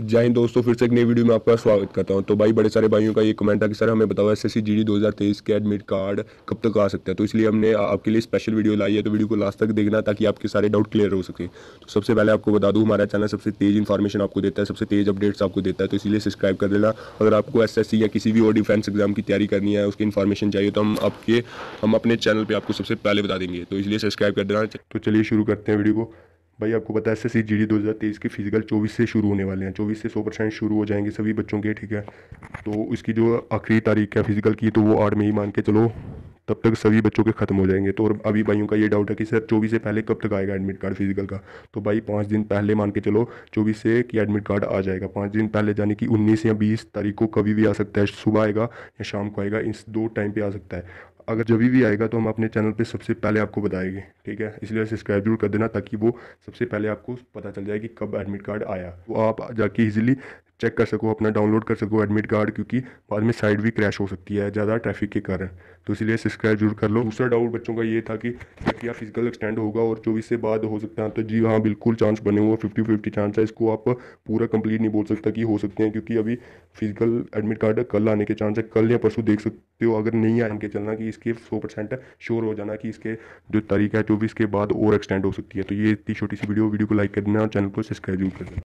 जय हिंद दोस्तों फिर से एक नई वीडियो में आपका स्वागत करता हूं तो भाई बड़े सारे भाइयों का ये कमेंट था कि सर हमें बताओ S S C G D दो हज़ार तेईस के एडमिट कार्ड कब तक आ सकता है तो इसलिए हमने आपके लिए स्पेशल वीडियो लाई है तो वीडियो को लास्ट तक देखना ताकि आपके सारे डाउट क्लियर हो सके तो सबसे पहले आपको बता दूँ हमारा चैनल सबसे तेज़ इन्फॉर्मेशन आपको देता है सबसे तेज़ अपडेट्स आपको देता है तो इसलिए सब्सक्राइब कर लेना अगर आपको एस एस सी या किसी भी और डिफेंस एग्जाम की तैयारी करनी है उसकी इन्फॉर्मेशन चाहिए तो हम आपके हम अपने चैनल पर आपको सबसे पहले बता देंगे तो इसलिए सब्सक्राइब कर देना तो चलिए शुरू करते हैं वीडियो को भाई आपको पता है S S C G D दो हज़ार तेईस के फिजिकल चौबीस से शुरू होने वाले हैं चौबीस से सौ परसेंट शुरू हो जाएंगे सभी बच्चों के ठीक है तो इसकी जो आखिरी तारीख है फिजिकल की तो वो आठ ही मान के चलो तब तक सभी बच्चों के ख़त्म हो जाएंगे तो और अभी भाइयों का ये डाउट है कि सर चौबीस से पहले कब तक आएगा एडमिट कार्ड फिजिकल का तो भाई पाँच दिन पहले मान के चलो चौबीस से कि एडमिट कार्ड आ जाएगा पाँच दिन पहले यानी कि उन्नीस या बीस तारीख को कभी भी आ सकता है सुबह आएगा या शाम को आएगा इस दो टाइम पर आ सकता है अगर जब भी आएगा तो हम अपने चैनल पे सबसे पहले आपको बताएंगे ठीक है इसलिए सब्सक्राइब जरूर कर देना ताकि वो सबसे पहले आपको पता चल जाए कि कब एडमिट कार्ड आया वो तो आप जाके इजीली चेक कर सको अपना डाउनलोड कर सको एडमिट कार्ड क्योंकि बाद में साइड भी क्रैश हो सकती है ज़्यादा ट्रैफिक के कारण तो इसलिए सब्सक्राइब जरूर कर लो दूसरा डाउट बच्चों का ये था कि क्या फिजिकल एक्सटेंड होगा और चौबीस से बाद हो सकता है तो जी हाँ बिल्कुल चांस बने हुए फिफ्टी फिफ्टी चांस है इसको आप पूरा कंप्लीट नहीं बोल सकता कि हो सकते हैं क्योंकि अभी फिजिकल एडमिट कार्ड कल आने के चांस है कल या परसों देख सकते हो अगर नहीं आए इनके चलना कि इसके सौ परसेंट श्योर हो जाना कि इसके जो तारीख है चौबीस के बाद और एक्सटेंड हो सकती है तो ये इतनी छोटी सी वीडियो वीडियो को लाइक कर देना और चैनल को सब्सक्राइब जरूर कर देना